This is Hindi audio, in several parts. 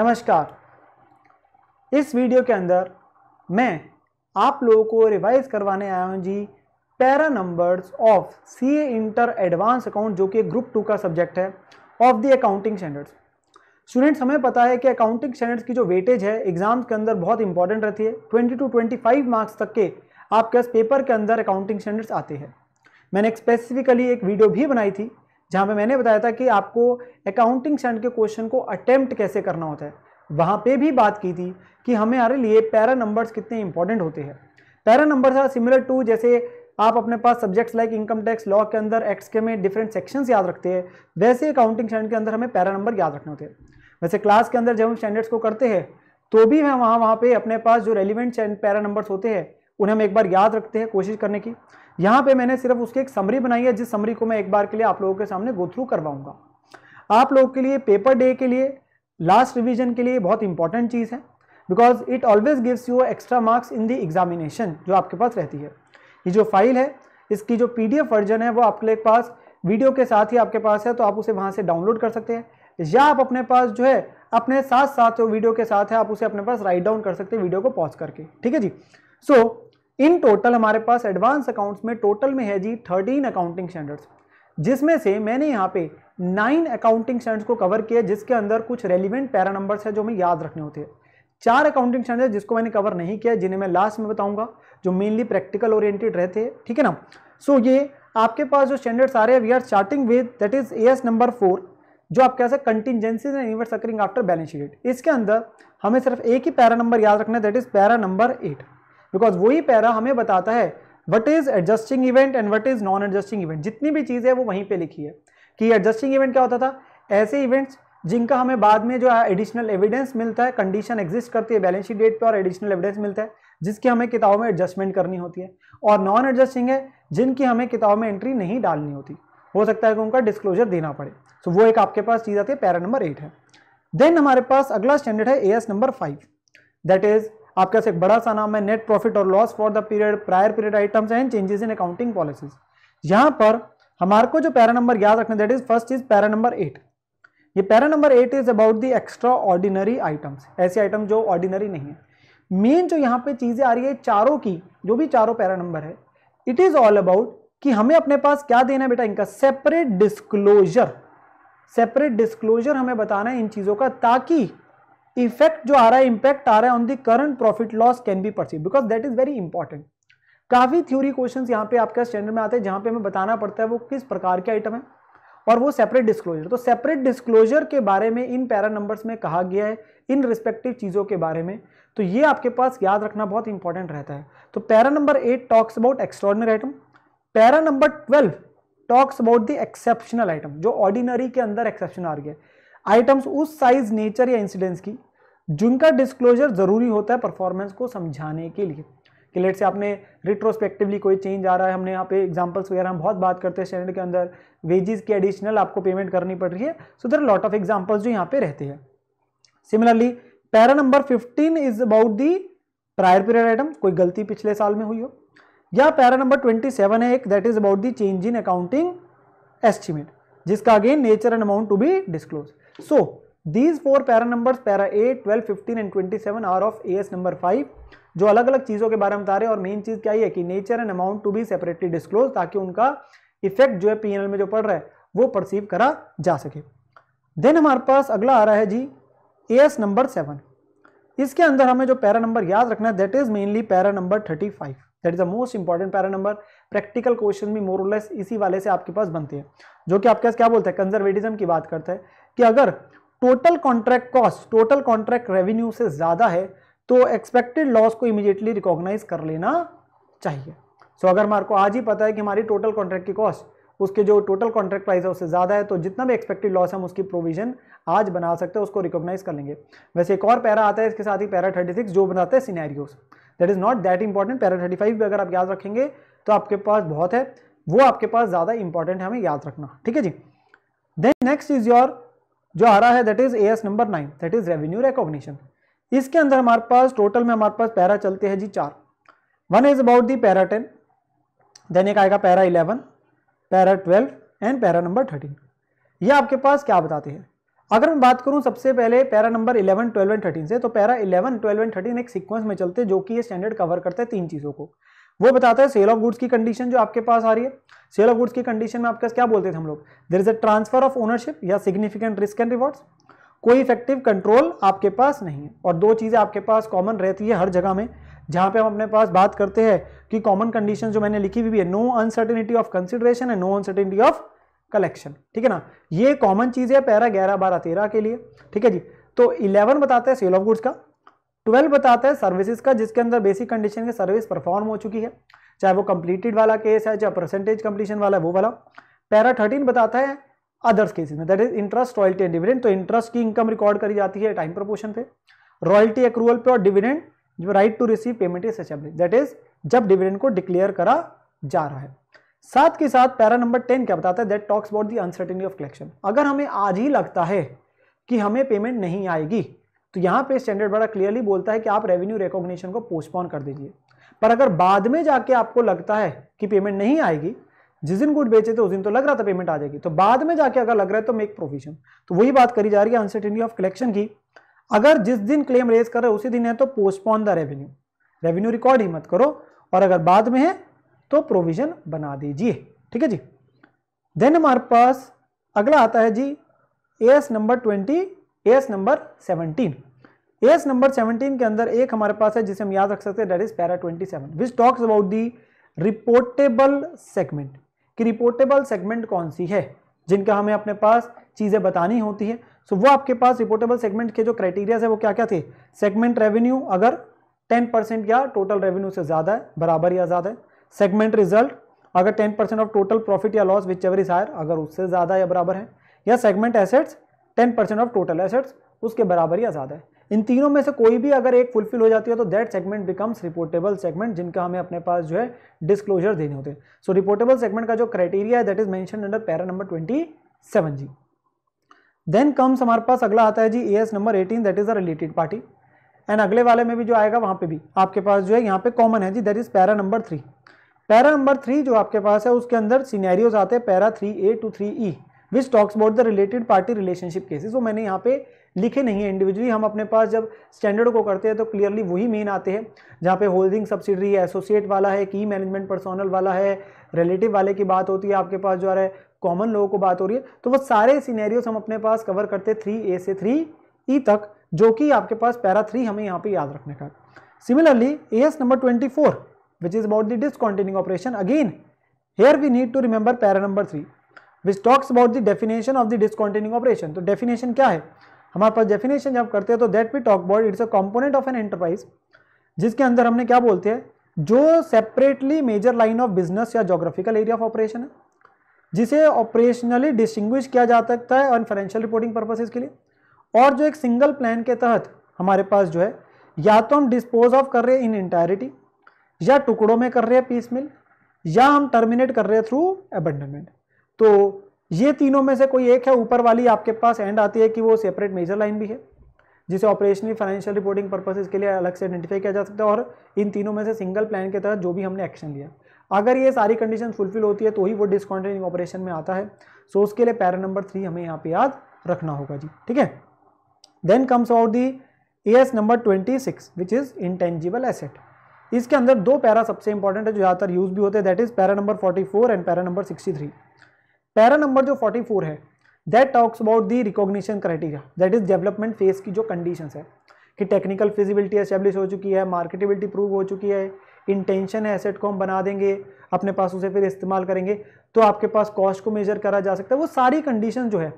नमस्कार इस वीडियो के अंदर मैं आप लोगों को रिवाइज करवाने आया हूँ जी para numbers of C A inter advance account जो कि ग्रुप टू का सब्जेक्ट है of the accounting standards students हमें पता है कि अकाउंटिंग स्टैंडर्ड्स की जो वेटेज है एग्जाम के अंदर बहुत इंपॉर्टेंट रहती है twenty to twenty five marks तक के आपके पेपर के अंदर अकाउंटिंग स्टैंडर्ड्स आते हैं मैंने स्पेसिफिकली एक वीडियो भी बनाई थी जहाँ पे मैंने बताया था कि आपको अकाउंटिंग स्टैंड के क्वेश्चन को अटेम्प्ट कैसे करना होता है वहाँ पे भी बात की थी कि हमें हमारे लिए पैरा नंबर्स कितने इंपॉर्टेंट होते हैं para numbers are similar to जैसे आप अपने पास subjects like income tax law के अंदर एक्स के में डिफरेंट सेक्शंस याद रखते हैं वैसे अकाउंटिंग स्टैंडर्ड के अंदर हमें पैरा नंबर याद रखने होते हैं वैसे क्लास के अंदर जब हम स्टैंडर्ड्स को करते हैं तो भी हम वहाँ वहाँ पर अपने पास जो रेलिवेंट पैरा नंबर्स होते हैं उन्हें हम एक बार याद रखते हैं कोशिश करने की यहाँ पे मैंने सिर्फ उसकी एक समरी बनाई है जिस समरी को मैं एक बार के लिए आप लोगों के सामने गो थ्रू करवाऊंगा आप लोगों के लिए पेपर डे के लिए लास्ट रिविजन के लिए बहुत इंपॉर्टेंट चीज़ है because it always gives you extra marks in the examination जो आपके पास रहती है ये जो फाइल है इसकी जो पी वर्जन है वो आपके पास वीडियो के साथ ही आपके पास है तो आप उसे वहाँ से डाउनलोड कर सकते हैं या आप अपने पास जो है अपने साथ साथ जो वीडियो के साथ है आप उसे अपने पास राइट डाउन कर सकते हैं वीडियो को पॉज करके ठीक है जी सो so, इन टोटल हमारे पास एडवांस अकाउंट्स में टोटल में है जी थर्टीन अकाउंटिंग स्टैंडर्ड्स जिसमें से मैंने यहाँ पे नाइन अकाउंटिंग स्टैंडर्ड्स को कवर किया जिसके अंदर कुछ रेलिवेंट पैरा नंबर्स है जो हमें याद रखने होते हैं चार अकाउंटिंग स्टैंडर्ड जिसको मैंने कवर नहीं किया जिन्हें मैं लास्ट में बताऊंगा जो मेनली प्रैक्टिकल ओरिएंटेड रहते हैं ठीक है ना सो so, ये आपके पास जो स्टैंडर्ड्स आ रहे हैं we are starting with that is A S number four जो आप कह सकते contingencies and events occurring after balance sheet इसके अंदर हमें सिर्फ एक ही पैरा नंबर याद रखना है that is para number eight because वही पैरा हमें बताता है what is adjusting event and what is non adjusting event जितनी भी चीज़ है वो वहीं पे लिखी है कि एडजस्टिंग इवेंट क्या होता था ऐसे इवेंट्स जिनका हमें बाद में जो एडिशनल एविडेंस मिलता है कंडीशन एग्जिस्ट करती है बैलेंस शीट डेट पे और एडिशनल एविडेंस मिलता है जिसकी हमें किताबों में एडजस्टमेंट करनी होती है और नॉन एडजस्टिंग है जिनकी हमें किताबों में एंट्री नहीं डालनी होती हो सकता है कि उनका डिस्क्लोजर देना पड़े सो so, वो एक आपके पास चीज़ आती है पैरा नंबर एट है देन हमारे पास अगला स्टैंडर्ड है A S number five that is आपके पास एक बड़ा सा नाम है नेट प्रॉफिट और loss for the period prior period items and changes in accounting policies यहाँ पर हमारे को जो पैरा नंबर याद रखना that is first is para number eight ये para number eight is about the extra ordinary items ऐसे आइटम जो ऑर्डिनरी नहीं है मेन जो यहाँ पे चीज़ें आ रही है चारों की जो भी चारों पैरा नंबर है इट इज ऑल अबाउट कि हमें अपने पास क्या देना है बेटा इनका सेपरेट डिस्क्लोजर सेपरेट डिस्क्लोजर हमें बताना है इन चीज़ों का ताकि इफेक्ट जो आ रहा है इंपैक्ट आ रहा है on the current profit loss can be perceive because that is very important काफ़ी थ्योरी क्वेश्चन यहाँ पे आपके स्टैंडर्ड में आते हैं जहां पे हमें बताना पड़ता है वो किस प्रकार के आइटम है और वो सेपरेट डिस्क्लोजर तो सेपरेट डिस्क्लोजर के बारे में इन पैरा नंबर्स में कहा गया है इन रिस्पेक्टिव चीज़ों के बारे में तो ये आपके पास याद रखना बहुत इंपॉर्टेंट रहता है तो para number eight talks about extraordinary item para number twelve talks about the exceptional item जो ऑर्डिनरी के अंदर एक्सेप्शन आ गया है आइटम्स उस साइज नेचर या इंसिडेंस की जिनका डिस्क्लोजर ज़रूरी होता है परफॉर्मेंस को समझाने के लिए कि लेट से आपने रिट्रोस्पेक्टिवली कोई चेंज आ रहा है हमने यहाँ पे एग्जांपल्स वगैरह हम बहुत बात करते हैं स्टैंडर्ड के अंदर वेजेस की एडिशनल आपको पेमेंट करनी पड़ रही है so there lot of examples जो यहाँ पे रहते हैं similarly para number fifteen is about the prior period item कोई गलती पिछले साल में हुई हो या पैरा नंबर ट्वेंटी सेवन है एक that is about the change in accounting estimate जिसका again nature and amount to be disclose so these four para four para numbers twelve fifteen and twenty seven are of A S number five जो अलग अलग चीज़ों के बारे में बता रहे हैं और मेन चीज़ क्या है कि nature and amount to be separately disclose ताकि उनका इफेक्ट जो है पी में जो पड़ रहा है वो परसीव करा जा सके देन हमारे पास अगला आ रहा है जी ए एस नंबर सेवन इसके अंदर हमें जो पैरा नंबर याद रखना है that is mainly para number thirty five that is the most important para number practical question भी मोरलेस इसी वाले से आपके पास बनते हैं जो कि आपके पास क्या बोलते हैं कंजर्वेटिज्म की बात करते हैं कि अगर total contract cost total contract revenue से ज़्यादा है तो एक्सपेक्टेड लॉस को इमीडिएटली रिकॉग्नाइज कर लेना चाहिए सो so, अगर हमारे को आज ही पता है कि हमारी टोटल कॉन्ट्रैक्ट की कॉस्ट उसके जो टोटल कॉन्ट्रैक्ट प्राइस है उससे ज़्यादा है तो जितना भी एक्सपेक्टेड लॉस हम उसकी प्रोविजन आज बना सकते हैं उसको रिकॉग्नाइज कर लेंगे वैसे एक और पैरा आता है इसके साथ ही पैरा 36 जो बनाते हैं scenarios that is not that important para 35 भी अगर आप याद रखेंगे तो आपके पास बहुत है वो आपके पास ज़्यादा इंपॉर्टेंट है हमें याद रखना ठीक है जी देन नेक्स्ट इज योर जो आ रहा है that is A S number nine that is revenue recognition इसके अंदर हमारे पास टोटल में हमारे पास पैरा चलते हैं जी चार one is about the para ten then एक आएगा para eleven para twelve and para number thirteen ये आपके पास क्या बताते हैं अगर मैं बात करूं सबसे पहले para number eleven twelve and thirteen से तो para eleven twelve and thirteen एक सीक्वेंस में चलते हैं जो कि ये स्टैंडर्ड कवर करते हैं तीन चीज़ों को वो बताता है सेल ऑफ गुड्स की कंडीशन जो आपके पास आ रही है सेल ऑफ गुड्स की कंडीशन में आपके क्या बोलते थे हम लोग there is a transfer of ownership या सिग्निफिकेंट रिस्क एंड रिवॉर्ड्स कोई इफेक्टिव कंट्रोल आपके पास नहीं है और दो चीज़ें आपके पास कॉमन रहती है हर जगह में जहाँ पे हम अपने पास बात करते हैं कि कॉमन कंडीशन जो मैंने लिखी हुई है no uncertainty of consideration and no uncertainty of collection ठीक है ना ये कॉमन चीज़ है पैरा ग्यारह बारह तेरह के लिए ठीक है जी तो इलेवन बताता है सेल ऑफ गुड्स का ट्वेल्व बताता है सर्विसेज का जिसके अंदर बेसिक कंडीशन की सर्विस परफॉर्म हो चुकी है चाहे वो कंप्लीटेड वाला केस है चाहे परसेंटेज कंप्लीशन वाला है वो वाला पैरा थर्टीन बताता है अदर्स केसेज में that is interest royalty and dividend तो इंटरेस्ट की इनकम रिकॉर्ड करी जाती है टाइम प्रपोर्शन पे रॉयल्टी अक्रूवल पे और डिविडेंड जो right to receive payment is establish that is जब डिविडेंड को डिक्लेयर करा जा रहा है साथ के साथ पैरा नंबर टेन क्या बताता है that talks about the uncertainty of collection अगर हमें आज ही लगता है कि हमें पेमेंट नहीं आएगी तो यहाँ पे स्टैंडर्ड बड़ा क्लियरली बोलता है कि आप रेवेन्यू रिकॉग्निशन को पोस्टपोन कर दीजिए पर अगर बाद में जाके आपको लगता है कि पेमेंट नहीं आएगी जिस दिन गुड बेचे थे उस दिन तो लग रहा था पेमेंट आ जाएगी तो बाद में जाके अगर लग रहा है तो मेक प्रोविजन तो वही बात करी जा रही है अनसर्टेनिटी ऑफ कलेक्शन की अगर जिस दिन क्लेम रेज कर रहे उसी दिन है तो postpone the revenue revenue record ही मत करो और अगर बाद में है तो प्रोविजन बना दीजिए ठीक है जी देन हमारे पास अगला आता है जी S number twenty S number seventeen S number seventeen के अंदर एक हमारे पास है जिसे हम याद रख सकते हैं that is para twenty seven which talks about the reportable segment कि रिपोर्टेबल सेगमेंट कौन सी है जिनका हमें अपने पास चीज़ें बतानी होती है सो so, वो आपके पास रिपोर्टेबल सेगमेंट के जो क्राइटेरियाज है वो क्या क्या थे सेगमेंट रेवेन्यू अगर 10 परसेंट या टोटल रेवेन्यू से ज़्यादा है बराबर या ज़्यादा है सेगमेंट रिजल्ट अगर 10 परसेंट ऑफ टोटल प्रॉफिट या loss whichever is higher अगर उससे ज़्यादा या बराबर है या segment assets ten percent of total assets उसके बराबर या ज़्यादा है इन तीनों में से कोई भी अगर एक फुलफिल हो जाती है तो that segment becomes reportable segment जिनका हमें अपने पास जो है डिस्क्लोजर देने होते हैं सो रिपोर्टेबल सेगमेंट का जो क्राइटेरिया है that is mention under para number twenty seven जी देन कम्स हमारे पास अगला आता है जी A S number eighteen that is a related party एंड अगले वाले में भी जो आएगा वहाँ पे भी आपके पास जो है यहाँ पे कॉमन है जी that is para number three para number three जो आपके पास है उसके अंदर सीनैरियोज आते हैं para three A to three E which talks about the related party relationship cases वो मैंने यहाँ पे लिखे नहीं है इंडिविजुअली हम अपने पास जब स्टैंडर्ड को करते हैं तो क्लियरली वही मेन आते हैं जहाँ पे होल्डिंग सब्सिडरी एसोसिएट वाला है की मैनेजमेंट पर्सोनल वाला है रिलेटिव वाले की बात होती है आपके पास जो आ रहा है कॉमन लोगों को बात हो रही है तो वो सारे सीनेरियोज हम अपने पास कवर करते थ्री ए से थ्री ई e तक जो कि आपके पास पैरा थ्री हमें यहाँ पर याद रखने का similarly A S number twenty four which is about the discontinue operation again here we need to remember para number three which talks about the definition of the discontinue operation तो डेफिनेशन क्या है हमारे पास डेफिनेशन जब करते हैं तो that we talk about it's a component of an enterprise जिसके अंदर हमने क्या बोलते हैं जो separately major line of business या जोग्राफिकल एरिया ऑफ ऑपरेशन है जिसे ऑपरेशनली डिस्टिंग्विश किया जा सकता है ऑन फाइनेंशियल रिपोर्टिंग पर्पसेज के लिए और जो एक सिंगल प्लान के तहत हमारे पास जो है या तो हम डिस्पोज ऑफ कर रहे हैं इन इंटायरिटी या टुकड़ों में कर रहे हैं पीस मिल या हम टर्मिनेट कर रहे हैं थ्रू एबंडनमेंट तो ये तीनों में से कोई एक है ऊपर वाली आपके पास एंड आती है कि वो सेपरेट मेजर लाइन भी है जिसे ऑपरेशनली फाइनेंशियल रिपोर्टिंग पर्पसेज के लिए अलग से आइडेंटिफाई किया जा सकता है और इन तीनों में से सिंगल प्लान के तहत जो भी हमने एक्शन लिया अगर ये सारी कंडीशन फुलफिल होती है तो ही वो डिसकॉन्टिन्यूइंग ऑपरेशन में आता है सो उसके लिए पैरा नंबर थ्री हमें यहाँ पे याद रखना होगा जी ठीक है then comes out the A S number twenty six which is intangible asset इसके अंदर दो पैरा सबसे इंपॉर्टेंट है जो ज़्यादातर यूज़ भी होते हैं that is para number forty four and para number sixty three para number जो 44 है that talks about the recognition criteria that is development phase की जो कंडीशन है कि टेक्निकल फिजिबिलिटी एस्टेब्लिश हो चुकी है मार्केटेबिलिटी प्रूव हो चुकी है इंटेंशन है एसेट को हम बना देंगे अपने पास उसे फिर इस्तेमाल करेंगे तो आपके पास कॉस्ट को मेजर करा जा सकता है वो सारी कंडीशन जो है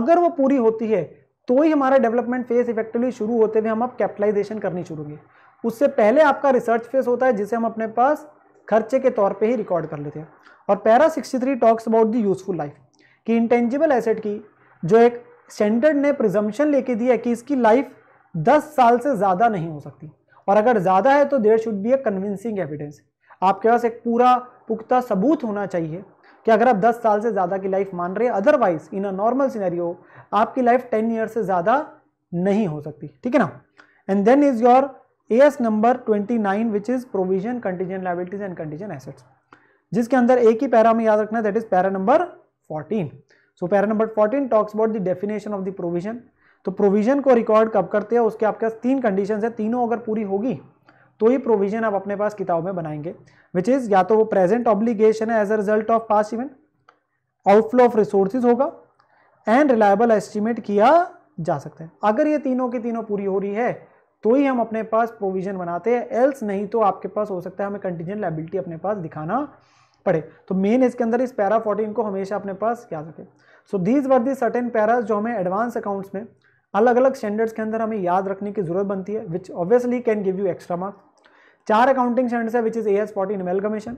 अगर वो पूरी होती है तो ही हमारा डेवलपमेंट फेज इफेक्टिवली शुरू होते हुए हम अब कैपिटलाइजेशन करनी शुरू होंगे उससे पहले आपका रिसर्च फेज होता है जिसे हम अपने पास खर्चे के तौर पे ही रिकॉर्ड कर लेते हैं और para sixty three talks about the useful life कि इंटेंजिबल एसेट की जो एक स्टैंडर्ड ने प्रिजम्पन लेके दी है कि इसकी लाइफ दस साल से ज़्यादा नहीं हो सकती और अगर ज़्यादा है तो there should be a convincing evidence आपके पास एक पूरा पुख्ता सबूत होना चाहिए कि अगर आप 10 साल से ज़्यादा की लाइफ मान रहे हैं otherwise in a normal scenario आपकी लाइफ 10 ईयर से ज़्यादा नहीं हो सकती ठीक है ना and then is your S number 29 which is provision contingent liabilities and contingent assets जिसके अंदर एक ही पैरा में याद रखना that is para number 14 so para number 14 talks about the definition of the provision तो प्रोविजन को रिकॉर्ड कब करते हैं उसके आपके पास तीन कंडीशन है तीनों अगर पूरी होगी तो ही प्रोविजन आप अपने पास किताब में बनाएंगे विच इज या तो वो प्रेजेंट ऑब्लिगेशन है as a result of past event outflow of resources होगा एंड रिलायबल एस्टिमेट किया जा सकता है अगर ये तीनों की तीनों पूरी हो रही है तो ही हम अपने पास प्रोविजन बनाते हैं एल्स नहीं तो आपके पास हो सकता है हमें कंटीजन लाइबिलिटी अपने पास दिखाना पड़े तो मेन इसके अंदर इस पैरा फोर्टीन को हमेशा अपने पास याद रखें so these were the certain paras जो हमें एडवांस अकाउंट्स में अलग अलग स्टैंडर्ड्स के अंदर हमें याद रखने की जरूरत बनती है which obviously can give you extra marks चार अकाउंटिंग स्टैंडर्ड्स है which is A S fourteen amalgamation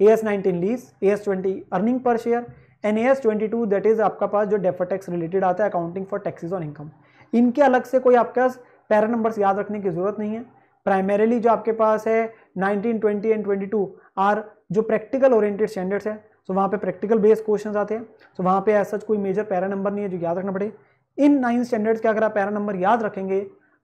A S nineteen lease A S twenty earning per share and A S twenty two that is आपका पास जो डेफर टैक्स रिलेटेड आता है accounting for taxes on income इनके अलग से कोई आपके पास पैरा नंबर्स याद रखने की ज़रूरत नहीं है प्राइमरीली जो आपके पास है 19, 20 एंड 22 आर जो प्रैक्टिकल ओरिएंटेड स्टैंडर्ड्स है सो वहाँ पे प्रैक्टिकल बेस्ड क्वेश्चन आते हैं सो वहाँ पे ऐसा कोई मेजर पैरा नंबर नहीं है जो याद रखना पड़े इन नाइन स्टैंडर्ड्स के अगर आप पैरा नंबर याद रखेंगे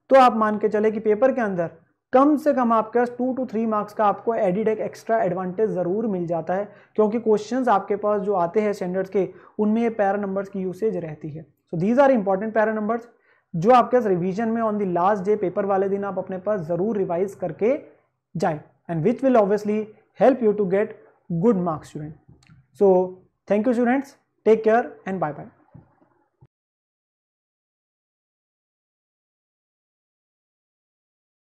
तो आप मान के चले कि पेपर के अंदर कम से कम आपके पास टू टू थ्री मार्क्स का आपको एडिड एक एक्स्ट्रा एडवांटेज ज़रूर मिल जाता है क्योंकि क्वेश्चंस आपके पास जो आते हैं स्टैंडर्ड्स के उनमें पैरा नंबर्स की यूसेज रहती है so these are important para numbers जो आपके पास रिविजन में on the last day paper वाले दिन आप अपने पास जरूर रिवाइज करके जाए and which will obviously help you to get good marks student so thank you students take care and bye bye